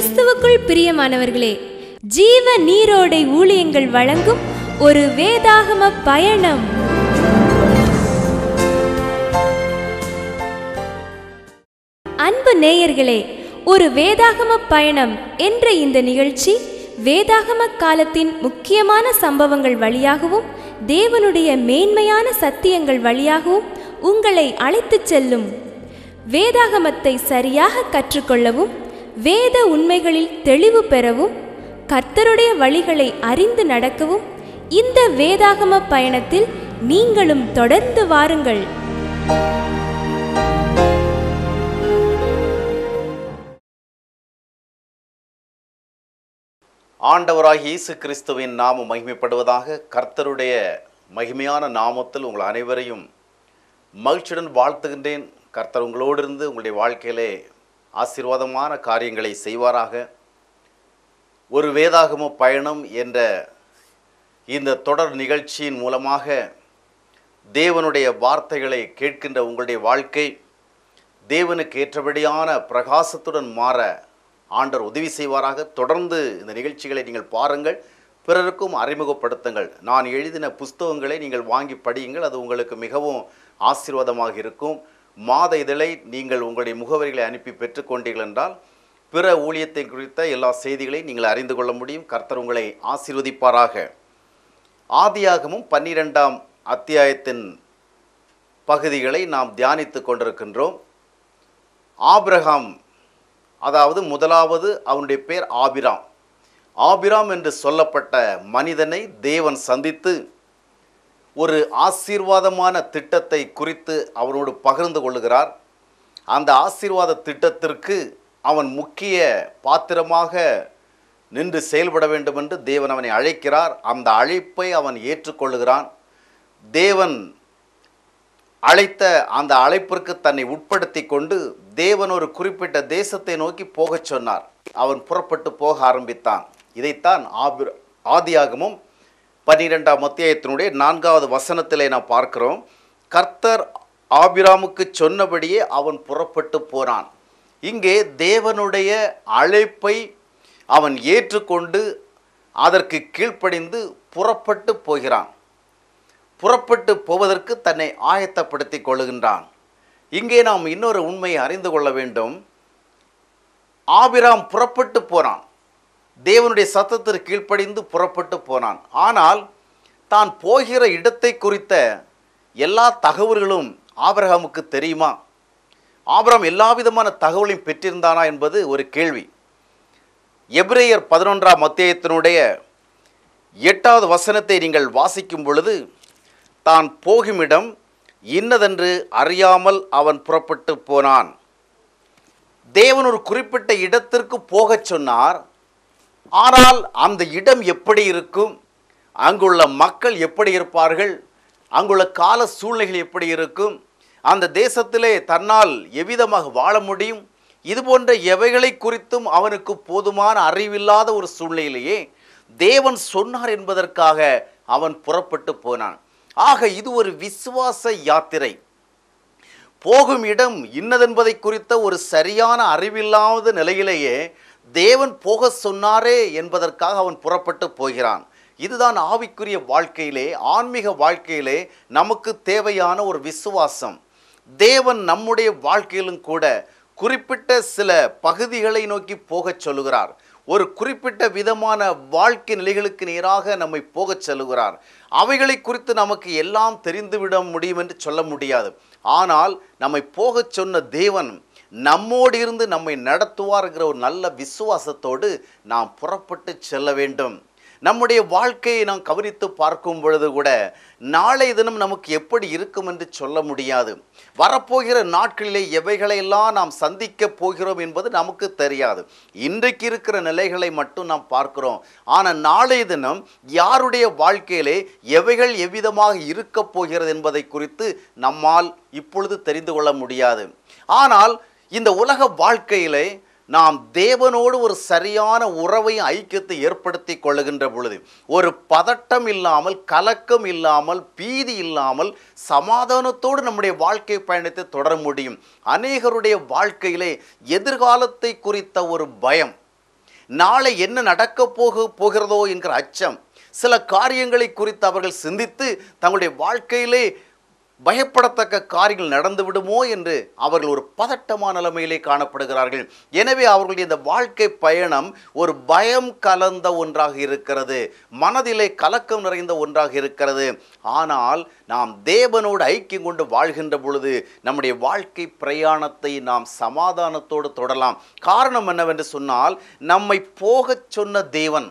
கிறிஸ்துவுக்குள் பிரியமானவர்களே ஜீவ நீரோடை ஊழியங்கள் வழங்கும் ஒரு வேதாகம பயணம் அன்பு நேயர்களே ஒரு வேதாகம பயணம் என்ற இந்த நிகழ்ச்சி வேதாகம காலத்தின் முக்கியமான சம்பவங்கள் வழியாகவும் தேவனுடைய மேன்மையான சத்தியங்கள் வழியாகவும் உங்களை அழைத்துச் செல்லும் வேதாகமத்தை சரியாக கற்றுக்கொள்ளவும் வேத உண்மைகளில் தெளிவு பெறவும் கர்த்தருடைய வழிகளை அறிந்து நடக்கவும் இந்த வேதாகம பயணத்தில் நீங்களும் தொடர்ந்து வாருங்கள் ஆண்டவராக இயேசு கிறிஸ்துவின் நாமம் மகிமைப்படுவதாக கர்த்தருடைய மகிமையான நாமத்தில் உங்கள் அனைவரையும் மகிழ்ச்சியுடன் வாழ்த்துகின்றேன் கர்த்தர் உங்களோடு இருந்து உங்களுடைய வாழ்க்கையிலே ஆசீர்வாதமான காரியங்களை செய்வாராக ஒரு வேதாகம பயணம் என்ற இந்த தொடர் நிகழ்ச்சியின் மூலமாக தேவனுடைய வார்த்தைகளை கேட்கின்ற உங்களுடைய வாழ்க்கை தேவனுக்கு ஏற்றபடியான பிரகாசத்துடன் மாற ஆண்டர் உதவி செய்வாராக தொடர்ந்து இந்த நிகழ்ச்சிகளை நீங்கள் பாருங்கள் பிறருக்கும் அறிமுகப்படுத்துங்கள் நான் எழுதின புஸ்தகங்களை நீங்கள் வாங்கி படியுங்கள் அது உங்களுக்கு மிகவும் ஆசீர்வாதமாக இருக்கும் மாத இதழை நீங்கள் உங்களுடைய முகவரிகளை அனுப்பி பெற்றுக்கொண்டீர்கள் என்றால் பிற ஊழியத்தை குறித்த எல்லா செய்திகளையும் நீங்கள் அறிந்து கொள்ள முடியும் கர்த்தர் உங்களை ஆசீர்வதிப்பாராக ஆதியாகமும் பன்னிரெண்டாம் அத்தியாயத்தின் பகுதிகளை நாம் தியானித்து கொண்டிருக்கின்றோம் ஆபிரகாம் அதாவது முதலாவது அவனுடைய பேர் ஆபிராம் ஆபிராம் என்று சொல்லப்பட்ட மனிதனை தேவன் சந்தித்து ஒரு ஆசீர்வாதமான திட்டத்தை குறித்து அவனோடு பகிர்ந்து கொள்கிறார் அந்த ஆசீர்வாத திட்டத்திற்கு அவன் முக்கிய பாத்திரமாக நின்று செயல்பட வேண்டும் என்று தேவன் அவனை அழைக்கிறார் அந்த அழைப்பை அவன் ஏற்றுக்கொள்கிறான் தேவன் அழைத்த அந்த அழைப்பிற்கு தன்னை உட்படுத்தி கொண்டு தேவன் ஒரு குறிப்பிட்ட தேசத்தை நோக்கி போகச் சொன்னார் அவன் புறப்பட்டு போக ஆரம்பித்தான் இதைத்தான் ஆபி ஆதியாகமும் பன்னிரெண்டாம் மத்தியத்தினுடைய நான்காவது வசனத்தில் நான் பார்க்குறோம் கர்த்தர் ஆபிராமுக்கு சொன்னபடியே அவன் புறப்பட்டு போனான் இங்கே தேவனுடைய அழைப்பை அவன் ஏற்றுக்கொண்டு அதற்கு கீழ்ப்படிந்து புறப்பட்டு போகிறான் புறப்பட்டு போவதற்கு தன்னை ஆயத்தப்படுத்தி கொள்கின்றான் இங்கே நாம் இன்னொரு உண்மையை அறிந்து கொள்ள வேண்டும் ஆபிராம் புறப்பட்டு போகிறான் தேவனுடைய சத்தத்திற்கு கீழ்ப்படிந்து புறப்பட்டு போனான் ஆனால் தான் போகிற இடத்தை குறித்த எல்லா தகவல்களும் ஆபிரகாமுக்கு தெரியுமா ஆபிரகாம் எல்லா விதமான தகவலையும் பெற்றிருந்தானா என்பது ஒரு கேள்வி எப்ரேயர் பதினொன்றாம் மத்தியத்தினுடைய எட்டாவது வசனத்தை நீங்கள் வாசிக்கும் பொழுது தான் போகும் இடம் இன்னதென்று அறியாமல் அவன் புறப்பட்டு போனான் தேவன் ஒரு குறிப்பிட்ட இடத்திற்கு போகச் சொன்னார் ஆனால் அந்த இடம் எப்படி இருக்கும் அங்குள்ள மக்கள் எப்படி இருப்பார்கள் அங்குள்ள கால சூழ்நிலைகள் எப்படி இருக்கும் அந்த தேசத்திலே தன்னால் எவ்விதமாக வாழ முடியும் இது போன்ற எவைகளை குறித்தும் அவனுக்கு போதுமான அறிவில்லாத ஒரு சூழ்நிலையிலேயே தேவன் சொன்னார் என்பதற்காக அவன் புறப்பட்டு போனான் ஆக இது ஒரு விசுவாச யாத்திரை போகும் இடம் இன்னதென்பதை குறித்த ஒரு சரியான அறிவில்லாத நிலையிலேயே தேவன் போக சொன்னாரே என்பதற்காக அவன் புறப்பட்டு போகிறான் இதுதான் ஆவிக்குரிய வாழ்க்கையிலே ஆன்மீக வாழ்க்கையிலே நமக்கு தேவையான ஒரு விசுவாசம் தேவன் நம்முடைய வாழ்க்கையிலும் கூட குறிப்பிட்ட சில பகுதிகளை நோக்கி போகச் சொல்லுகிறார் ஒரு குறிப்பிட்ட விதமான வாழ்க்கை நிலைகளுக்கு நேராக நம்மை போகச் செல்கிறார் அவைகளை குறித்து நமக்கு எல்லாம் தெரிந்துவிட முடியும் என்று சொல்ல முடியாது ஆனால் நம்மை போகச் சொன்ன தேவன் நம்மோடு இருந்து நம்மை நடத்துவார்கிற ஒரு நல்ல விசுவாசத்தோடு நாம் புறப்பட்டு செல்ல வேண்டும் நம்முடைய வாழ்க்கையை நாம் கவனித்து பார்க்கும் பொழுது கூட நாளை தினம் நமக்கு எப்படி இருக்கும் என்று சொல்ல முடியாது வரப்போகிற நாட்களிலே எவைகளையெல்லாம் நாம் சந்திக்க போகிறோம் என்பது நமக்கு தெரியாது இன்றைக்கு இருக்கிற நிலைகளை மட்டும் நாம் பார்க்கிறோம் ஆனால் நாளை தினம் யாருடைய வாழ்க்கையிலே எவைகள் எவ்விதமாக இருக்கப் போகிறது என்பதை குறித்து நம்மால் இப்பொழுது தெரிந்து கொள்ள முடியாது ஆனால் இந்த உலக வாழ்க்கையிலே நாம் தேவனோடு ஒரு சரியான உறவை ஐக்கியத்தை ஏற்படுத்தி கொள்ளுகின்ற பொழுது ஒரு பதட்டம் இல்லாமல் கலக்கம் இல்லாமல் பீதி இல்லாமல் சமாதானத்தோடு நம்முடைய வாழ்க்கை பயணத்தை தொடர முடியும் அநேகருடைய வாழ்க்கையிலே எதிர்காலத்தை குறித்த ஒரு பயம் நாளை என்ன நடக்கப் போக போகிறதோ என்கிற அச்சம் சில காரியங்களை குறித்து அவர்கள் சிந்தித்து தங்களுடைய வாழ்க்கையிலே பயப்படத்தக்க காரியங்கள் நடந்துவிடுமோ என்று அவர்கள் ஒரு பதட்டமான நிலைமையிலே காணப்படுகிறார்கள் எனவே அவர்களுடைய இந்த வாழ்க்கை பயணம் ஒரு பயம் கலந்த ஒன்றாக இருக்கிறது மனதிலே கலக்கம் நிறைந்த ஒன்றாக இருக்கிறது ஆனால் நாம் தேவனோடு ஐக்கியம் கொண்டு வாழ்கின்ற பொழுது நம்முடைய வாழ்க்கை பிரயாணத்தை நாம் சமாதானத்தோடு தொடரலாம் காரணம் என்னவென்று சொன்னால் நம்மை போகச் சொன்ன தேவன்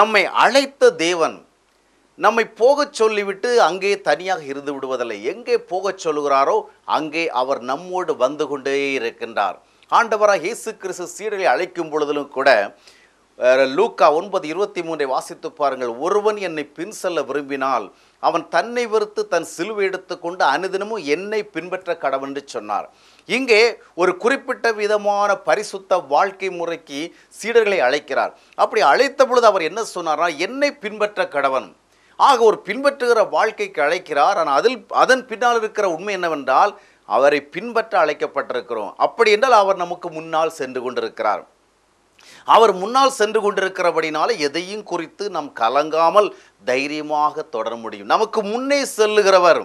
நம்மை அழைத்த தேவன் நம்மை போகச் சொல்லிவிட்டு அங்கே தனியாக இருந்து விடுவதில்லை எங்கே போகச் சொல்லுகிறாரோ அங்கே அவர் நம்மோடு வந்து கொண்டே இருக்கின்றார் ஆண்டவராக இயேசு கிறிஸ்து சீடலை அழைக்கும் பொழுதிலும் கூட லூக்கா ஒன்பது இருபத்தி மூன்றை வாசித்து பாருங்கள் ஒருவன் என்னை பின் செல்ல விரும்பினால் அவன் தன்னை வெறுத்து தன் சிலுவை எடுத்துக்கொண்டு அனுதினமும் என்னை பின்பற்ற கடவுள் என்று சொன்னார் இங்கே ஒரு குறிப்பிட்ட விதமான பரிசுத்த வாழ்க்கை முறைக்கு சீடர்களை அழைக்கிறார் அப்படி அழைத்த பொழுது அவர் என்ன சொன்னார்னா என்னை பின்பற்ற கடவன் ஆக ஒரு பின்பற்றுகிற வாழ்க்கைக்கு அழைக்கிறார் ஆனால் அதில் அதன் பின்னால் இருக்கிற உண்மை என்னவென்றால் அவரை பின்பற்ற அழைக்கப்பட்டிருக்கிறோம் அப்படி என்றால் அவர் நமக்கு முன்னால் சென்று கொண்டிருக்கிறார் அவர் முன்னால் சென்று கொண்டிருக்கிறபடினால எதையும் குறித்து நாம் கலங்காமல் தைரியமாக தொடர முடியும் நமக்கு முன்னே செல்லுகிறவர்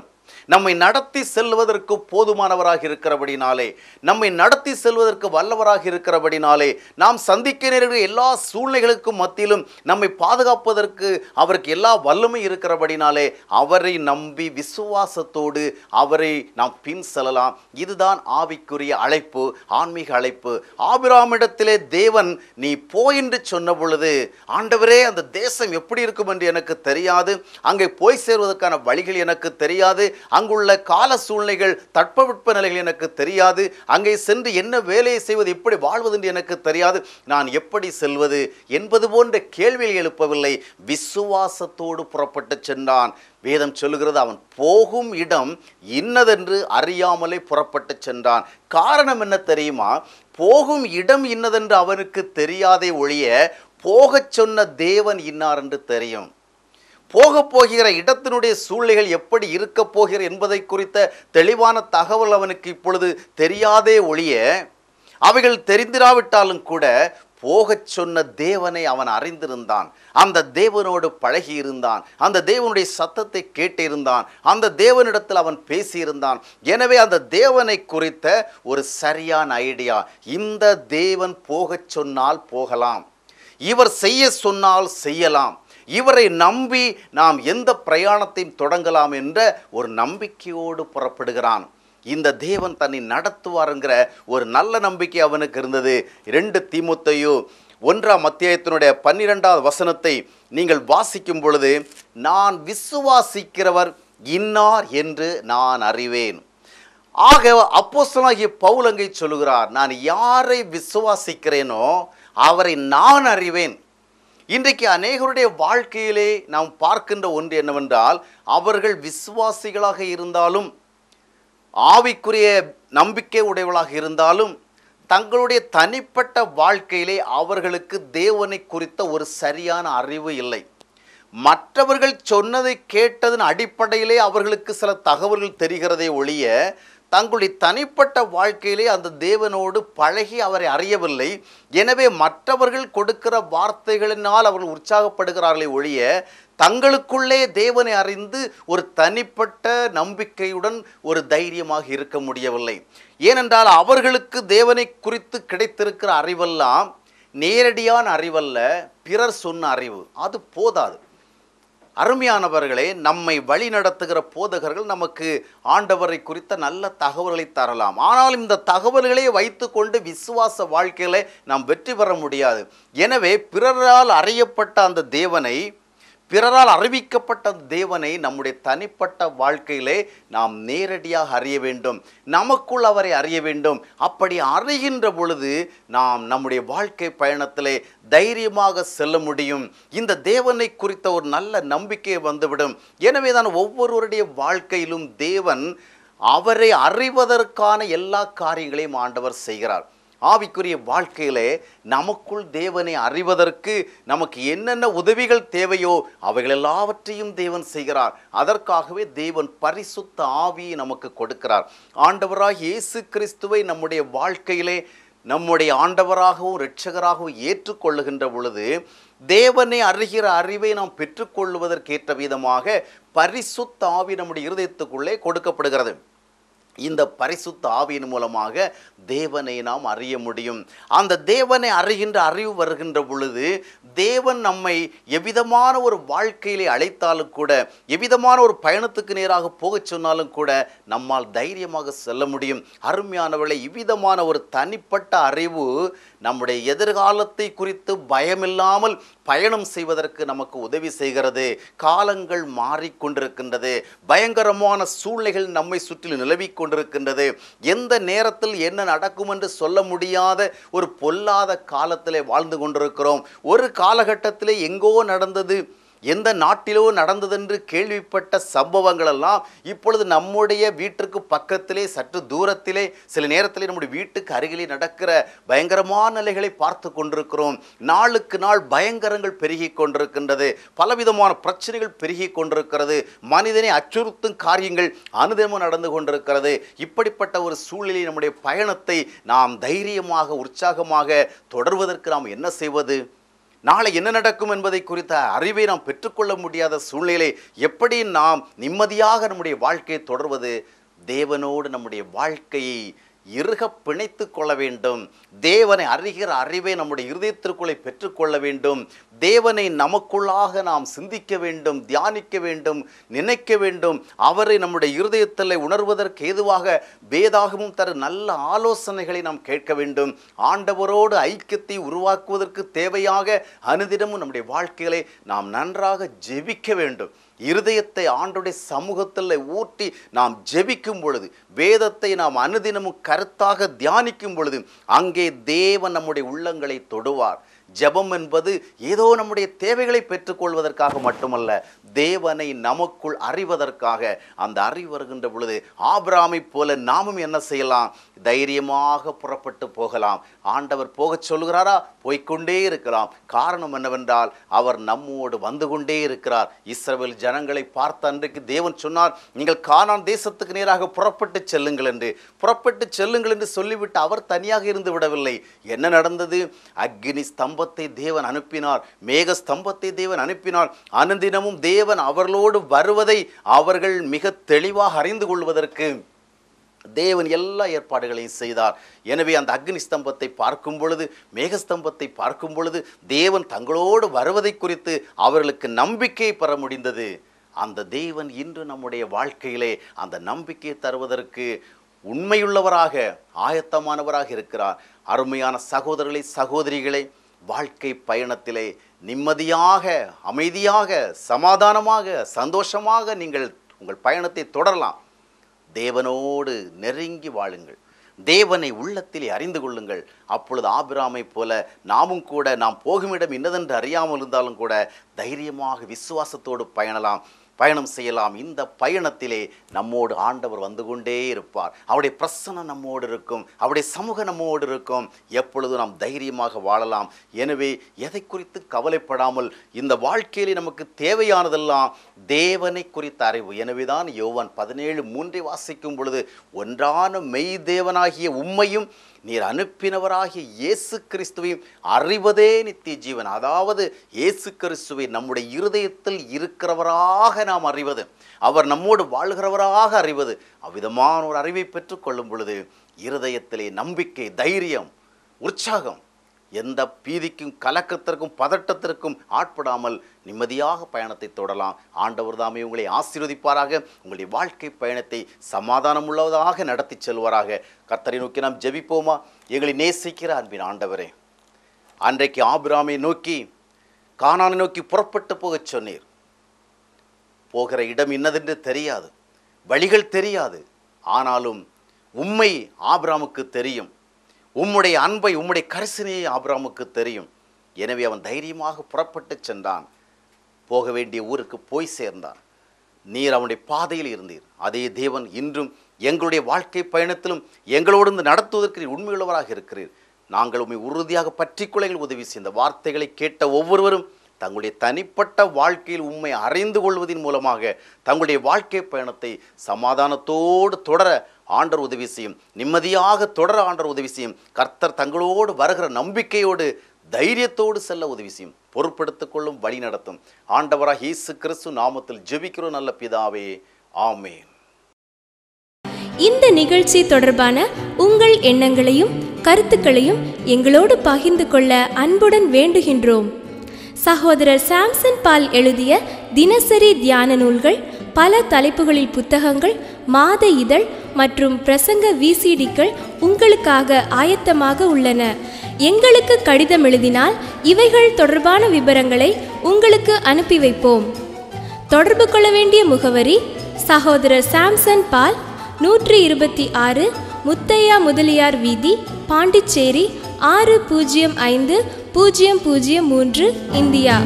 நம்மை நடத்தி செல்வதற்கு போதுமானவராக இருக்கிறபடினாலே நம்மை நடத்தி செல்வதற்கு வல்லவராக இருக்கிறபடினாலே நாம் சந்திக்க நேரிட எல்லா சூழ்நிலைகளுக்கும் மத்தியிலும் நம்மை பாதுகாப்பதற்கு அவருக்கு எல்லா வல்லமை இருக்கிறபடினாலே அவரை நம்பி விசுவாசத்தோடு அவரை நாம் பின் செல்லலாம் இதுதான் ஆவிக்குரிய அழைப்பு ஆன்மீக அழைப்பு ஆபிராமிடத்திலே தேவன் நீ போய் என்று சொன்ன பொழுது ஆண்டவரே அந்த தேசம் எப்படி இருக்கும் என்று எனக்கு தெரியாது அங்கே போய் சேர்வதற்கான வழிகள் எனக்கு தெரியாது அங்குள்ள கால சூழ்நிலைகள் தட்பவெட்ப நிலைகள் எனக்கு தெரியாது அங்கே சென்று என்ன வேலையை செய்வது எப்படி வாழ்வது என்று எனக்கு தெரியாது நான் எப்படி செல்வது என்பது போன்ற கேள்விகள் எழுப்பவில்லை விசுவாசத்தோடு புறப்பட்டு சென்றான் வேதம் சொல்லுகிறது அவன் போகும் இடம் இன்னதென்று அறியாமலே புறப்பட்டு சென்றான் காரணம் என்ன தெரியுமா போகும் இடம் இன்னதென்று அவனுக்கு தெரியாதே ஒழிய போகச் சொன்ன தேவன் இன்னார் என்று தெரியும் போக போகிற இடத்தினுடைய சூழ்நிலைகள் எப்படி இருக்க போகிற என்பதை குறித்த தெளிவான தகவல் அவனுக்கு இப்பொழுது தெரியாதே ஒழிய அவைகள் தெரிந்திராவிட்டாலும் கூட போகச் சொன்ன தேவனை அவன் அறிந்திருந்தான் அந்த தேவனோடு பழகி இருந்தான் அந்த தேவனுடைய சத்தத்தை கேட்டிருந்தான் அந்த தேவனிடத்தில் அவன் பேசியிருந்தான் எனவே அந்த தேவனை குறித்த ஒரு சரியான ஐடியா இந்த தேவன் போகச் சொன்னால் போகலாம் இவர் செய்ய சொன்னால் செய்யலாம் இவரை நம்பி நாம் எந்த பிரயாணத்தையும் தொடங்கலாம் என்ற ஒரு நம்பிக்கையோடு புறப்படுகிறான் இந்த தேவன் தன்னை நடத்துவாருங்கிற ஒரு நல்ல நம்பிக்கை அவனுக்கு இருந்தது ரெண்டு திமுத்தையும் ஒன்றாம் அத்தியாயத்தினுடைய பன்னிரெண்டாவது வசனத்தை நீங்கள் வாசிக்கும் பொழுது நான் விசுவாசிக்கிறவர் இன்னார் என்று நான் அறிவேன் ஆக அப்போசனாகிய பவுலங்கை சொல்லுகிறார் நான் யாரை விசுவாசிக்கிறேனோ அவரை நான் அறிவேன் இன்றைக்கு அநேகருடைய வாழ்க்கையிலே நாம் பார்க்கின்ற ஒன்று என்னவென்றால் அவர்கள் விசுவாசிகளாக இருந்தாலும் ஆவிக்குரிய நம்பிக்கை உடையவளாக இருந்தாலும் தங்களுடைய தனிப்பட்ட வாழ்க்கையிலே அவர்களுக்கு தேவனை குறித்த ஒரு சரியான அறிவு இல்லை மற்றவர்கள் சொன்னதை கேட்டதன் அடிப்படையிலே அவர்களுக்கு சில தகவல்கள் தெரிகிறதை ஒழிய தங்களுடைய தனிப்பட்ட வாழ்க்கையிலே அந்த தேவனோடு பழகி அவரை அறியவில்லை எனவே மற்றவர்கள் கொடுக்கிற வார்த்தைகளினால் அவர்கள் உற்சாகப்படுகிறார்களே ஒழிய தங்களுக்குள்ளே தேவனை அறிந்து ஒரு தனிப்பட்ட நம்பிக்கையுடன் ஒரு தைரியமாக இருக்க முடியவில்லை ஏனென்றால் அவர்களுக்கு தேவனை குறித்து கிடைத்திருக்கிற அறிவெல்லாம் நேரடியான அறிவல்ல பிறர் சொன்ன அறிவு அது போதாது அருமையானவர்களே நம்மை வழி நடத்துகிற போதகர்கள் நமக்கு ஆண்டவரை குறித்த நல்ல தகவல்களை தரலாம் ஆனால் இந்த தகவல்களை வைத்துக்கொண்டு விசுவாச வாழ்க்கையில் நாம் வெற்றி பெற முடியாது எனவே பிறரால் அறியப்பட்ட அந்த தேவனை பிறரால் அறிவிக்கப்பட்ட தேவனை நம்முடைய தனிப்பட்ட வாழ்க்கையிலே நாம் நேரடியாக அறிய வேண்டும் நமக்குள் அவரை அறிய வேண்டும் அப்படி அறிகின்ற பொழுது நாம் நம்முடைய வாழ்க்கை பயணத்திலே தைரியமாக செல்ல முடியும் இந்த தேவனை குறித்த ஒரு நல்ல நம்பிக்கை வந்துவிடும் எனவே தான் ஒவ்வொருவருடைய வாழ்க்கையிலும் தேவன் அவரை அறிவதற்கான எல்லா காரியங்களையும் ஆண்டவர் செய்கிறார் ஆவிக்குரிய வாழ்க்கையிலே நமக்குள் தேவனை அறிவதற்கு நமக்கு என்னென்ன உதவிகள் தேவையோ அவைகள் எல்லாவற்றையும் தேவன் செய்கிறார் அதற்காகவே தேவன் பரிசுத்த ஆவியை நமக்கு கொடுக்கிறார் ஆண்டவராக இயேசு கிறிஸ்துவை நம்முடைய வாழ்க்கையிலே நம்முடைய ஆண்டவராகவும் இரட்சகராகவும் ஏற்றுக்கொள்ளுகின்ற பொழுது தேவனை அறிகிற அறிவை நாம் பெற்றுக்கொள்வதற்கேற்ற விதமாக பரிசுத்த ஆவி நம்முடைய இருதயத்துக்குள்ளே கொடுக்கப்படுகிறது இந்த பரிசுத்த ஆவியின் மூலமாக தேவனை நாம் அறிய முடியும் அந்த தேவனை அறிகின்ற அறிவு வருகின்ற பொழுது தேவன் நம்மை எவ்விதமான ஒரு வாழ்க்கையிலே அழைத்தாலும் கூட எவ்விதமான ஒரு பயணத்துக்கு நேராக போகச் சொன்னாலும் கூட நம்மால் தைரியமாக செல்ல முடியும் அருமையானவர்களை இவ்விதமான ஒரு தனிப்பட்ட அறிவு நம்முடைய எதிர்காலத்தை குறித்து பயமில்லாமல் பயணம் செய்வதற்கு நமக்கு உதவி செய்கிறது காலங்கள் மாறிக்கொண்டிருக்கின்றது பயங்கரமான சூழ்நிலைகள் நம்மை சுற்றில் நிலவி கொண்டிருக்கின்றது எந்த நேரத்தில் என்ன நடக்கும் என்று சொல்ல முடியாத ஒரு பொல்லாத காலத்திலே வாழ்ந்து கொண்டிருக்கிறோம் ஒரு காலகட்டத்திலே எங்கோ நடந்தது எந்த நாட்டிலோ நடந்ததென்று கேள்விப்பட்ட சம்பவங்களெல்லாம் இப்பொழுது நம்முடைய வீட்டிற்கு பக்கத்திலே சற்று தூரத்திலே சில நேரத்திலே நம்முடைய வீட்டுக்கு அருகிலே நடக்கிற பயங்கரமான நிலைகளை பார்த்து கொண்டிருக்கிறோம் நாளுக்கு நாள் பயங்கரங்கள் பெருகி கொண்டிருக்கின்றது பலவிதமான பிரச்சனைகள் பெருகி கொண்டிருக்கிறது மனிதனை அச்சுறுத்தும் காரியங்கள் அனுதினமும் நடந்து கொண்டிருக்கிறது இப்படிப்பட்ட ஒரு சூழ்நிலை நம்முடைய பயணத்தை நாம் தைரியமாக உற்சாகமாக தொடர்வதற்கு நாம் என்ன செய்வது நாளை என்ன நடக்கும் என்பதை குறித்த அறிவை நாம் பெற்றுக்கொள்ள முடியாத சூழ்நிலை எப்படி நாம் நிம்மதியாக நம்முடைய வாழ்க்கையை தொடர்வது தேவனோடு நம்முடைய வாழ்க்கையை இருக பிணைத்து கொள்ள வேண்டும் தேவனை அறிகிற அறிவை நம்முடைய இருதயத்திற்குள்ளே பெற்றுக்கொள்ள வேண்டும் தேவனை நமக்குள்ளாக நாம் சிந்திக்க வேண்டும் தியானிக்க வேண்டும் நினைக்க வேண்டும் அவரை நம்முடைய இருதயத்தில் உணர்வதற்கு ஏதுவாக வேதாகமும் தர நல்ல ஆலோசனைகளை நாம் கேட்க வேண்டும் ஆண்டவரோடு ஐக்கியத்தை உருவாக்குவதற்கு தேவையாக அனுதினமும் நம்முடைய வாழ்க்கைகளை நாம் நன்றாக ஜெபிக்க வேண்டும் இருதயத்தை ஆண்டுடைய சமூகத்தில் ஊட்டி நாம் ஜெபிக்கும் பொழுது வேதத்தை நாம் அனுதினமும் கருத்தாக தியானிக்கும் பொழுது அங்கே தேவன் நம்முடைய உள்ளங்களை தொடுவார் ஜபம் என்பது ஏதோ நம்முடைய தேவைகளை பெற்றுக்கொள்வதற்காக மட்டுமல்ல தேவனை நமக்குள் அறிவதற்காக அந்த அறிவு வருகின்ற பொழுது ஆபிராமை போல நாமும் என்ன செய்யலாம் தைரியமாக புறப்பட்டு போகலாம் ஆண்டவர் போகச் சொல்கிறாரா போய்கொண்டே இருக்கலாம் காரணம் என்னவென்றால் அவர் நம்மோடு வந்து கொண்டே இருக்கிறார் இஸ்ரவேல் ஜனங்களை பார்த்த அன்றைக்கு தேவன் சொன்னார் நீங்கள் காணான் தேசத்துக்கு நேராக புறப்பட்டு செல்லுங்கள் என்று புறப்பட்டு செல்லுங்கள் என்று சொல்லிவிட்டு அவர் தனியாக இருந்து விடவில்லை என்ன நடந்தது அக்னி ஸ்தம்ப ஸ்தம்பத்தை தேவன் அனுப்பினார் மேக ஸ்தம்பத்தை தேவன் அனுப்பினார் அனுதினமும் தேவன் அவர்களோடு வருவதை அவர்கள் மிக தெளிவாக அறிந்து கொள்வதற்கு தேவன் எல்லா ஏற்பாடுகளையும் செய்தார் எனவே அந்த அக்னி ஸ்தம்பத்தை பார்க்கும் பொழுது மேகஸ்தம்பத்தை பார்க்கும் பொழுது தேவன் தங்களோடு வருவதை குறித்து அவர்களுக்கு நம்பிக்கை பெற முடிந்தது அந்த தேவன் இன்று நம்முடைய வாழ்க்கையிலே அந்த நம்பிக்கையை தருவதற்கு உண்மையுள்ளவராக ஆயத்தமானவராக இருக்கிறார் அருமையான சகோதரர்களை சகோதரிகளை வாழ்க்கை பயணத்திலே நிம்மதியாக அமைதியாக சமாதானமாக சந்தோஷமாக நீங்கள் உங்கள் பயணத்தை தொடரலாம் தேவனோடு நெருங்கி வாழுங்கள் தேவனை உள்ளத்திலே அறிந்து கொள்ளுங்கள் அப்பொழுது ஆபிராமை போல நாமும் கூட நாம் இடம் இன்னதென்று அறியாமல் இருந்தாலும் கூட தைரியமாக விசுவாசத்தோடு பயணலாம் பயணம் செய்யலாம் இந்த பயணத்திலே நம்மோடு ஆண்டவர் வந்து கொண்டே இருப்பார் அவருடைய பிரசனம் நம்மோடு இருக்கும் அவருடைய சமூக நம்மோடு இருக்கும் எப்பொழுதும் நாம் தைரியமாக வாழலாம் எனவே எதை குறித்து கவலைப்படாமல் இந்த வாழ்க்கையிலே நமக்கு தேவையானதெல்லாம் தேவனை குறித்த அறிவு எனவேதான் யோவன் பதினேழு மூன்றை வாசிக்கும் பொழுது ஒன்றான மெய் தேவனாகிய உண்மையும் நீர் அனுப்பினவராகிய இயேசு கிறிஸ்துவையும் அறிவதே நித்திய ஜீவன் அதாவது இயேசு கிறிஸ்துவை நம்முடைய இருதயத்தில் இருக்கிறவராக நாம் அறிவது அவர் நம்மோடு வாழ்கிறவராக அறிவது அவ்விதமான ஒரு அறிவை பெற்றுக்கொள்ளும் பொழுது இருதயத்திலே நம்பிக்கை தைரியம் உற்சாகம் எந்த பீதிக்கும் கலக்கத்திற்கும் பதட்டத்திற்கும் ஆட்படாமல் நிம்மதியாக பயணத்தை தொடலாம் ஆண்டவர் தாமே உங்களை ஆசீர்வதிப்பாராக உங்களுடைய வாழ்க்கை பயணத்தை சமாதானம் உள்ளதாக நடத்தி செல்வாராக கர்த்தரை நோக்கி நாம் ஜெபிப்போமா எங்களை நேசிக்கிற அன்பின் ஆண்டவரே அன்றைக்கு ஆபிராமை நோக்கி காணானை நோக்கி புறப்பட்டு போகச் சொன்னீர் போகிற இடம் இன்னதென்று தெரியாது வழிகள் தெரியாது ஆனாலும் உண்மை ஆபிராமுக்கு தெரியும் உம்முடைய அன்பை உம்முடைய கரிசனையை ஆபிராமுக்கு தெரியும் எனவே அவன் தைரியமாக புறப்பட்டு சென்றான் போக வேண்டிய ஊருக்கு போய் சேர்ந்தான் நீர் அவனுடைய பாதையில் இருந்தீர் அதே தேவன் இன்றும் எங்களுடைய வாழ்க்கை பயணத்திலும் எங்களோடு நடத்துவதற்கு நீர் உண்மையுள்ளவராக இருக்கிறீர் நாங்கள் உண்மை உறுதியாக கொலைகள் உதவி செய்த வார்த்தைகளை கேட்ட ஒவ்வொருவரும் தங்களுடைய தனிப்பட்ட வாழ்க்கையில் உண்மை அறிந்து கொள்வதன் மூலமாக தங்களுடைய வாழ்க்கை பயணத்தை சமாதானத்தோடு தொடர ஆண்டர் உதவி செய்யும் நிம்மதியாக தொடர ஆண்டர் உதவி செய்யும் கர்த்தர் தங்களோடு வருகிற நம்பிக்கையோடு தைரியத்தோடு செல்ல உதவி செய்யும் பொறுப்படுத்திக் கொள்ளும் வழி நடத்தும் ஆண்டவராக இயேசு கிறிஸ்து நாமத்தில் ஜெபிக்கிறோம் நல்ல பிதாவே ஆமேன் இந்த நிகழ்ச்சி தொடர்பான உங்கள் எண்ணங்களையும் கருத்துக்களையும் எங்களோடு பகிர்ந்து கொள்ள அன்புடன் வேண்டுகின்றோம் சகோதரர் சாம்சன் பால் எழுதிய தினசரி தியான நூல்கள் பல தலைப்புகளில் புத்தகங்கள் மாத இதழ் மற்றும் பிரசங்க விசிடிக்கள் உங்களுக்காக ஆயத்தமாக உள்ளன எங்களுக்கு கடிதம் எழுதினால் இவைகள் தொடர்பான விவரங்களை உங்களுக்கு அனுப்பி வைப்போம் தொடர்பு கொள்ள வேண்டிய முகவரி சகோதரர் சாம்சன் பால் நூற்றி இருபத்தி ஆறு முத்தையா முதலியார் வீதி பாண்டிச்சேரி ஆறு பூஜ்ஜியம் ஐந்து பூஜ்ஜியம் பூஜ்ஜியம் மூன்று இந்தியா